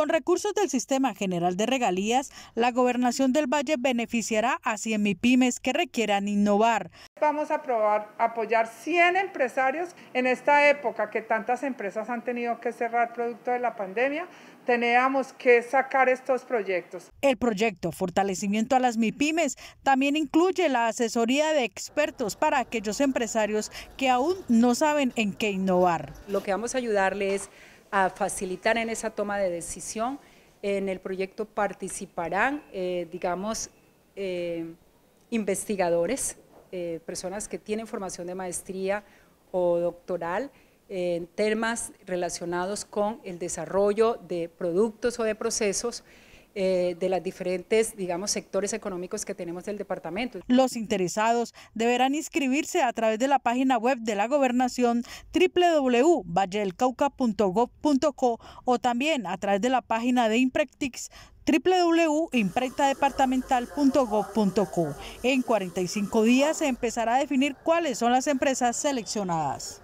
Con recursos del Sistema General de Regalías, la Gobernación del Valle beneficiará a 100 MIPIMES que requieran innovar. Vamos a probar, apoyar 100 empresarios en esta época que tantas empresas han tenido que cerrar producto de la pandemia. Teníamos que sacar estos proyectos. El proyecto Fortalecimiento a las MIPIMES también incluye la asesoría de expertos para aquellos empresarios que aún no saben en qué innovar. Lo que vamos a ayudarles a facilitar en esa toma de decisión. En el proyecto participarán, eh, digamos, eh, investigadores, eh, personas que tienen formación de maestría o doctoral en temas relacionados con el desarrollo de productos o de procesos eh, de los diferentes, digamos, sectores económicos que tenemos del departamento. Los interesados deberán inscribirse a través de la página web de la gobernación www.valledelcauca.gov.co o también a través de la página de Imprectix www.imprectadepartamental.gov.co. En 45 días se empezará a definir cuáles son las empresas seleccionadas.